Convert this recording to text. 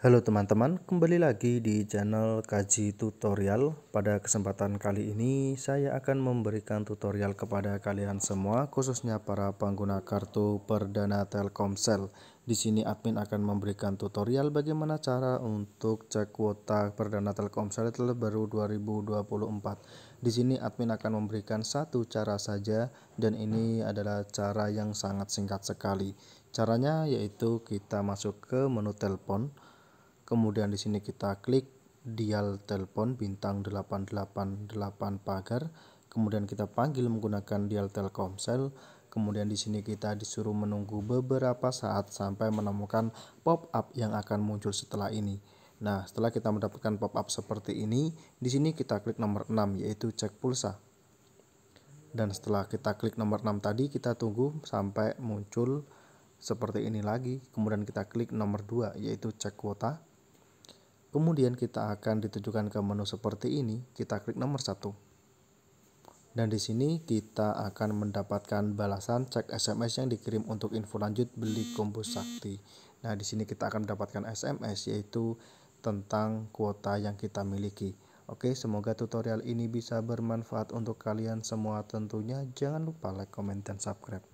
Halo teman-teman, kembali lagi di channel Kaji Tutorial. Pada kesempatan kali ini, saya akan memberikan tutorial kepada kalian semua, khususnya para pengguna kartu perdana Telkomsel. Di sini admin akan memberikan tutorial bagaimana cara untuk cek kuota perdana Telkomsel terbaru 2024. Di sini admin akan memberikan satu cara saja dan ini adalah cara yang sangat singkat sekali. Caranya yaitu kita masuk ke menu telepon kemudian di sini kita klik dial telepon bintang 888 pagar kemudian kita panggil menggunakan dial telkomsel kemudian di sini kita disuruh menunggu beberapa saat sampai menemukan pop-up yang akan muncul setelah ini nah setelah kita mendapatkan pop-up seperti ini di sini kita klik nomor 6 yaitu cek pulsa dan setelah kita klik nomor 6 tadi kita tunggu sampai muncul seperti ini lagi kemudian kita klik nomor 2 yaitu cek kuota Kemudian kita akan ditujukan ke menu seperti ini, kita klik nomor satu. Dan di sini kita akan mendapatkan balasan cek SMS yang dikirim untuk info lanjut beli kombo sakti. Nah, di sini kita akan mendapatkan SMS yaitu tentang kuota yang kita miliki. Oke, semoga tutorial ini bisa bermanfaat untuk kalian semua tentunya. Jangan lupa like, comment, dan subscribe.